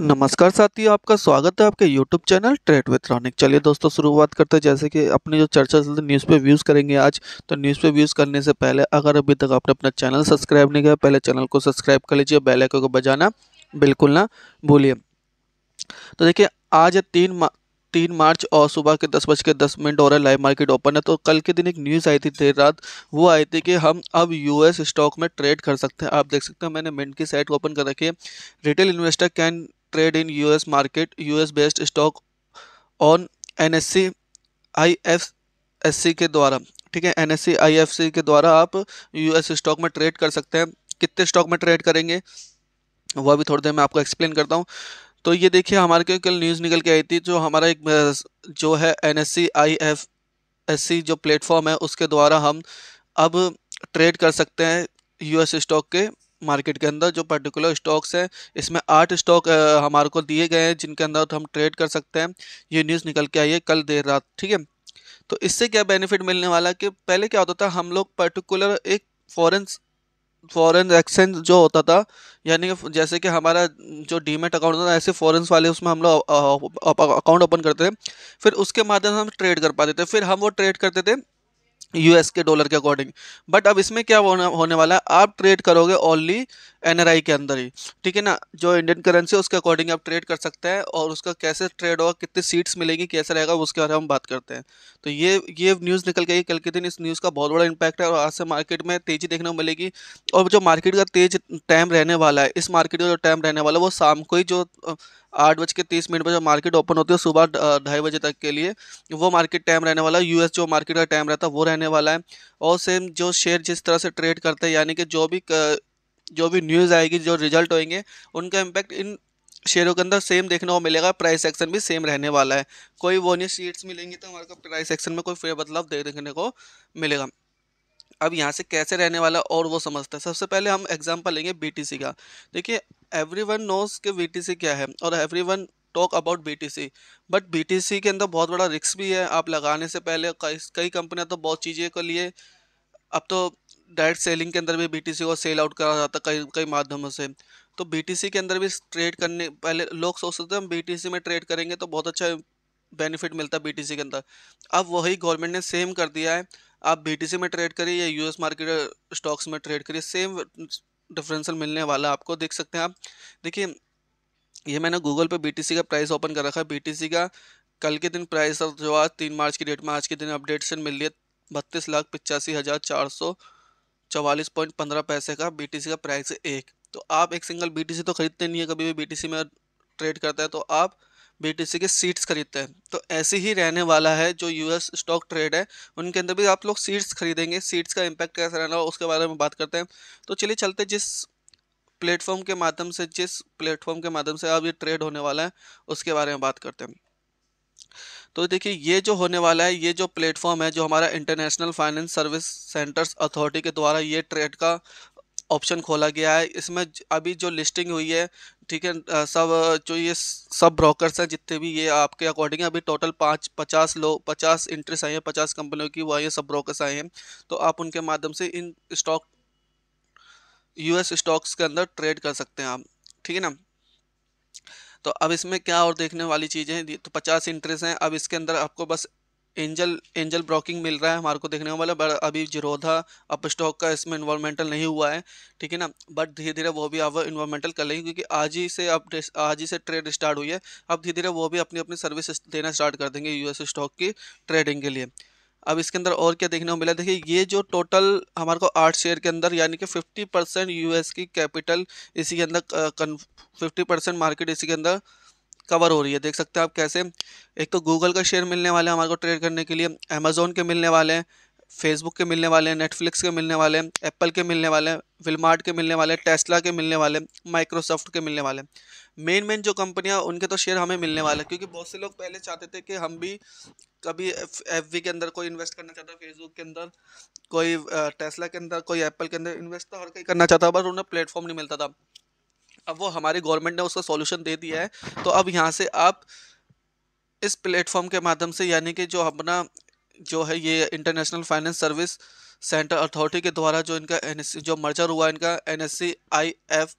नमस्कार साथियों आपका स्वागत है आपके YouTube चैनल ट्रेड विथ रॉनिक चलिए दोस्तों शुरुआत करते हैं जैसे कि अपनी जो चर्चा चलते न्यूज़ पे व्यूज़ करेंगे आज तो न्यूज़ पे व्यूज़ करने से पहले अगर अभी तक आपने अपना चैनल सब्सक्राइब नहीं किया पहले चैनल को सब्सक्राइब कर लीजिए बेल आइकन को बजाना बिल्कुल ना भूलिए तो देखिए आज तीन मा... तीन मार्च और सुबह के दस बज के दस मिनट और लाइव मार्केट ओपन है तो कल के दिन एक न्यूज़ आई थी देर रात वो आई थी कि हम अब यूएस स्टॉक में ट्रेड कर सकते हैं आप देख सकते हैं मैंने मिंट की साइट ओपन कर रखी है retail investor can trade in US market US based stock on S e, IFSC के द्वारा ठीक है एफ e, IFSC के द्वारा आप US स्टॉक में ट्रेड कर सकते हैं कितने स्टॉक में ट्रेड करेंगे वह भी थोड़ी देर में आपको एक्सप्लेन करता हूँ तो ये देखिए हमारे के कल न्यूज़ निकल के आई थी जो हमारा एक जो है N S C I F S C जो प्लेटफॉर्म है उसके द्वारा हम अब ट्रेड कर सकते हैं यूएस स्टॉक के मार्केट के अंदर जो पर्टिकुलर स्टॉक्स हैं इसमें आठ स्टॉक हमारे को दिए गए हैं जिनके अंदर तो हम ट्रेड कर सकते हैं ये न्यूज़ निकल के आई है कल देर रात ठीक है तो इससे क्या बेनिफिट मिलने वाला कि पहले क्या होता था हम लोग पर्टिकुलर एक फॉरन फॉरेन एक्सचेंज जो होता था यानी कि जैसे कि हमारा जो डीमेट अकाउंट होता था ऐसे फॉरेंस वाले उसमें हम लोग अकाउंट ओपन करते थे फिर उसके माध्यम से हम ट्रेड कर पाते थे फिर हम वो ट्रेड करते थे यूएस के डॉलर के अकॉर्डिंग बट अब इसमें क्या होने होने वाला है आप ट्रेड करोगे ओनली एन के अंदर ही ठीक है ना जो इंडियन करेंसी है उसके अकॉर्डिंग आप ट्रेड कर सकते हैं और उसका कैसे ट्रेड होगा कितनी सीट्स मिलेंगी कैसे रहेगा उसके बारे में हम बात करते हैं तो ये ये न्यूज़ निकल गई कल के दिन इस न्यूज़ का बहुत बड़ा इंपैक्ट है और आज से मार्केट में तेज़ी देखने को मिलेगी और जो मार्केट का तेज टाइम रहने वाला है इस मार्केट का जो टाइम रहने वाला है वो शाम को ही जो आठ बज के तीस मिनट पर जो मार्केट ओपन होती है सुबह ढाई बजे तक के लिए वो मार्केट टाइम रहने वाला है यूएस जो मार्केट का टाइम रहता है वो रहने वाला है और सेम जो शेयर जिस तरह से ट्रेड करते हैं यानी कि जो भी जो भी न्यूज़ आएगी जो रिजल्ट होंगे उनका इम्पैक्ट इन शेयरों के अंदर सेम देखने को मिलेगा प्राइस एक्शन भी सेम रहने वाला है कोई वो नहीं सीट्स मिलेंगी तो हमारे को प्राइस एक्शन में कोई फेर बदलाव देखने को मिलेगा अब यहाँ से कैसे रहने वाला और वो समझता है सबसे पहले हम एग्जाम्पल लेंगे बी का देखिए एवरी वन नोज के बी क्या है और every one talk about B T C but B T C के अंदर बहुत बड़ा रिक्स भी है आप लगाने से पहले कई कई कंपनियां तो बहुत चीज़ें के लिए अब तो डायरेक्ट सेलिंग के अंदर भी बीटीसी को सेल आउट करा जाता कई कई माध्यमों से तो बीटीसी के अंदर भी ट्रेड करने पहले लोग सोचते थे हम बीटीसी में ट्रेड करेंगे तो बहुत अच्छा बेनिफिट मिलता है बीटीसी के अंदर अब वही गवर्नमेंट ने सेम कर दिया है आप बीटीसी में ट्रेड करिए या यूएस मार्केट स्टॉक्स में ट्रेड करिए सेम डिफरेंसल मिलने वाला आपको देख सकते हैं आप देखिए ये मैंने गूगल पे बीटीसी का प्राइस ओपन कर रखा है बीटीसी का कल के दिन प्राइस जो आज तीन मार्च की डेट में आज के दिन अपडेट से मिल रही है बत्तीस लाख पिचासी हज़ार चार सौ चवालीस पॉइंट पंद्रह पैसे का बी का प्राइस है एक तो आप एक सिंगल बी तो खरीदते नहीं है कभी भी बी में ट्रेड करता है तो आप बीटीसी के सीट्स खरीदते हैं तो ऐसे ही रहने वाला है जो यूएस स्टॉक ट्रेड है उनके अंदर भी आप लोग सीट्स खरीदेंगे सीट्स का इम्पैक्ट कैसा रहना हो उसके बारे में बात करते हैं तो चलिए चलते जिस प्लेटफॉर्म के माध्यम से जिस प्लेटफॉर्म के माध्यम से अब ये ट्रेड होने वाला है उसके बारे में बात करते हैं तो देखिए ये जो होने वाला है ये जो प्लेटफॉर्म है जो हमारा international finance service centres authority के द्वारा ये ट्रेड का ऑप्शन खोला गया है इसमें अभी जो लिस्टिंग हुई है ठीक है सब जो ये सब ब्रोकर्स हैं जितने भी ये आपके अकॉर्डिंग अभी टोटल पाँच पचास लोग पचास इंटरेस्ट आए हैं पचास कंपनियों की वो आई हैं सब ब्रोकर्स आए हैं तो आप उनके माध्यम से इन स्टॉक यूएस स्टॉक्स के अंदर ट्रेड कर सकते हैं आप ठीक है ना तो अब इसमें क्या और देखने वाली चीज़ें हैं तो पचास इंटरेस्ट हैं अब इसके अंदर आपको बस एंजल एंजल ब्रोकिंग मिल रहा है हमारे को देखने वाला बट अभी जिरोधा अप स्टॉक का इसमें इन्वॉलमेंटल नहीं हुआ है ठीक है ना बट धीरे धीरे वो भी अब इन्वॉल्वमेंटल कर लेंगे क्योंकि आज ही से अब आज ही से ट्रेड स्टार्ट हुई है अब धीरे धीरे वो भी अपनी अपनी सर्विस देना स्टार्ट कर देंगे यूएस स्टॉक की ट्रेडिंग के लिए अब इसके अंदर और क्या देखने को मिला देखिए ये जो टोटल हमारे को आठ शेयर के अंदर यानी कि 50 परसेंट यू की कैपिटल इसी के अंदर फिफ्टी परसेंट मार्केट इसी के अंदर कवर हो रही है देख सकते हैं आप कैसे एक तो गूगल का शेयर मिलने वाले हैं हमारे को ट्रेड करने के लिए अमेजोन के मिलने वाले हैं फेसबुक के मिलने वाले हैं नेटफ्लिक्स के मिलने वाले हैं एप्पल के मिलने वाले हैं विलमार्ट के मिलने वाले हैं टेस्ला के मिलने वाले हैं माइक्रोसॉफ्ट के मिलने वाले हैं मेन मेन जो कंपनियां उनके तो शेयर हमें मिलने वाले हैं क्योंकि बहुत से लोग पहले चाहते थे कि हम भी कभी एफ के अंदर कोई इन्वेस्ट करना चाहता फेसबुक के अंदर कोई टेस्ला के अंदर कोई एप्पल के अंदर इन्वेस्ट तो हर कोई करना चाहता बट उन्हें प्लेटफॉर्म नहीं मिलता था अब वो हमारी गवर्नमेंट ने उसका सॉल्यूशन दे दिया है तो अब यहाँ से आप इस प्लेटफॉर्म के माध्यम से यानी कि जो अपना जो है ये international finance service centre authority के द्वारा जो इनका एन जो मर्जर हुआ इनका N S C I F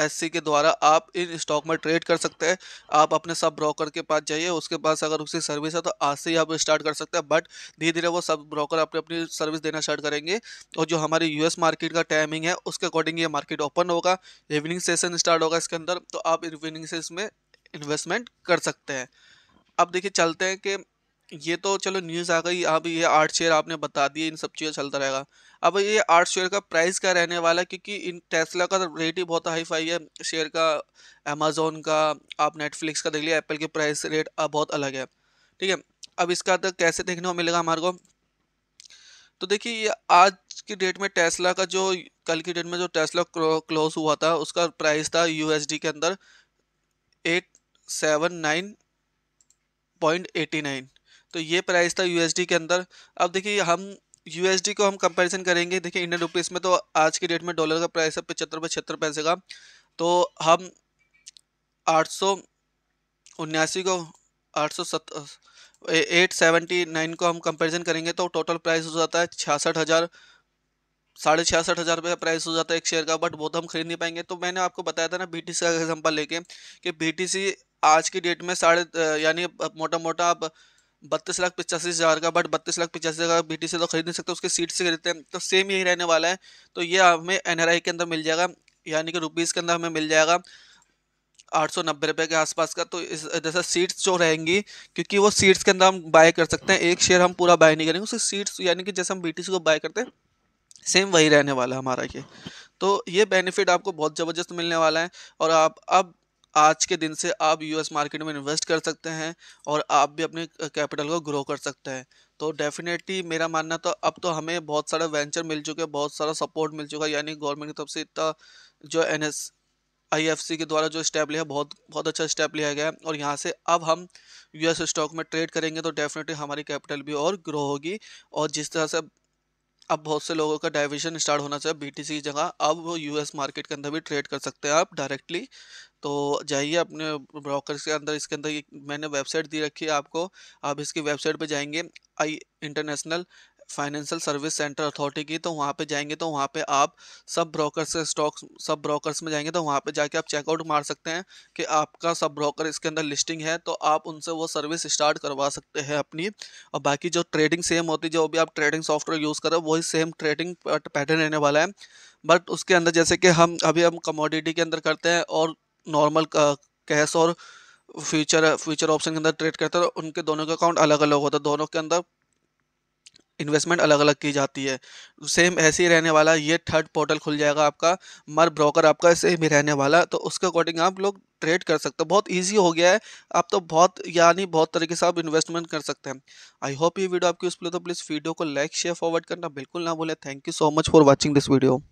S C के द्वारा आप इन स्टॉक में ट्रेड कर सकते हैं आप अपने सब ब्रोकर के पास जाइए उसके पास अगर उसकी सर्विस है तो आज से ही आप स्टार्ट कर सकते हैं बट धीरे धीरे वो सब ब्रोकर अपनी अपनी सर्विस देना स्टार्ट करेंगे और जो हमारी यूएस मार्केट का टाइमिंग है उसके अकॉर्डिंग ये मार्केट ओपन होगा इवनिंग सेशन स्टार्ट होगा इसके अंदर तो आप इवनिंग से इसमें इन्वेस्टमेंट कर सकते हैं अब देखिए चलते हैं कि ये तो चलो न्यूज़ आ गई अब ये आर्ट शेयर आपने बता दिए इन सब चीज़ें चलता रहेगा अब ये आर्ट शेयर का प्राइस क्या रहने वाला है क्योंकि इन टेस्ला का रेट तो ही बहुत हाई फाई है शेयर का अमेजोन का आप नेटफ्लिक्स का देख लिया एप्पल के प्राइस रेट अब बहुत अलग है ठीक है अब इसका तो कैसे देखने को मिलेगा हमारे को तो देखिए ये आज की डेट में टेस्ला का जो कल की डेट में जो टेस्ला क्लोज हुआ था उसका प्राइस था यू के अंदर eight seven nine point eighty nine तो ये प्राइस था यू के अंदर अब देखिए हम यू को हम कंपेरिज़न करेंगे देखिए इंडियन रुपीज़ में तो आज के डेट में डॉलर का प्राइस है पचहत्तर रुपये छिहत्तर पैसे का तो हम आठ सौ उन्यासी को आठ सौ सत एट सेवेंटी नाइन को हम कंपेरिजन करेंगे तो टोटल प्राइस हो जाता है छियासठ हज़ार साढ़े छियासठ हज़ार रुपये का प्राइस हो जाता है एक शेयर का बट वो तो हम खरीद नहीं पाएंगे तो मैंने आपको बताया था ना बी का एग्जाम्पल लेके कि बी आज की डेट में साढ़े यानी मोटा मोटा आप बत्तीस लाख पचासी हज़ार का बट बत्तीस लाख पचासी हज़ार बी टी से तो खरीद नहीं सकते उसके सीट से खरीदते हैं तो सेम यही रहने वाला है तो ये हमें एन के अंदर मिल जाएगा यानी कि रुपीज़ के अंदर हमें मिल जाएगा आठ सौ नब्बे रुपये के आसपास का तो इस जैसे सीट्स जो रहेंगी क्योंकि वो सीट्स के अंदर हम बाय कर सकते हैं एक शेयर हम पूरा बाय नहीं करेंगे उसे सीट्स यानी कि जैसे हम बी को बाय करते हैं सेम वही रहने वाला है हमारा ये तो ये बेनिफिट आपको बहुत ज़बरदस्त मिलने वाला है और आप अब आज के दिन से आप यूएस मार्केट में इन्वेस्ट कर सकते हैं और आप भी अपने कैपिटल को ग्रो कर सकते हैं तो डेफिनेटली मेरा मानना तो अब तो हमें बहुत सारा वेंचर मिल चुका है बहुत सारा सपोर्ट मिल चुका है यानी गवर्नमेंट की तरफ से इतना जो N S I F C के द्वारा जो स्टेप लिया बहुत बहुत अच्छा स्टेप लिया गया और यहाँ से अब हम यू एस स्टॉक में ट्रेड करेंगे तो डेफिनेटली हमारी कैपिटल भी और ग्रो होगी और जिस तरह से अब बहुत से लोगों का डाइवर्जन स्टार्ट होना चाहिए बी सी की जगह अब वो एस मार्केट के अंदर भी ट्रेड कर सकते हैं आप डायरेक्टली तो जाइए अपने ब्रोकर के अंदर इसके अंदर मैंने वेबसाइट दी रखी है आपको आप इसकी वेबसाइट पर जाएंगे I international financial service centre authority की तो वहाँ पे जाएंगे तो वहाँ पे आप सब ब्रोकर से स्टॉक्स सब ब्रोकर्स में जाएंगे तो वहाँ पे जाके आप चेकआउट मार सकते हैं कि आपका सब ब्रोकर इसके अंदर लिस्टिंग है तो आप उनसे वो सर्विस स्टार्ट करवा सकते हैं अपनी और बाकी जो ट्रेडिंग सेम होती है जो भी आप ट्रेडिंग सॉफ्टवेयर यूज़ करें वही सेम ट्रेडिंग पैटर्न रहने वाला है बट उसके अंदर जैसे कि हम अभी हम कमोडिटी के अंदर करते हैं और नॉर्मल कैश uh, और फ्यूचर फ्यूचर ऑप्शन के अंदर ट्रेड करते हैं उनके दोनों के अकाउंट अलग अलग होता है दोनों के अंदर इन्वेस्टमेंट अलग अलग की जाती है सेम ऐसे ही रहने वाला ये थर्ड पोर्टल खुल जाएगा आपका मर ब्रोकर आपका सेम ही रहने वाला तो उसके अकॉर्डिंग आप लोग ट्रेड कर सकते हो बहुत इजी हो गया है आप तो बहुत यानी बहुत तरीके से आप इन्वेस्टमेंट कर सकते हैं आई होप ये वीडियो आपकी उस पर तो प्लीज़ वीडियो को लाइक शेयर फॉरवर्ड करना बिल्कुल ना भूलें thank you so much for watching this video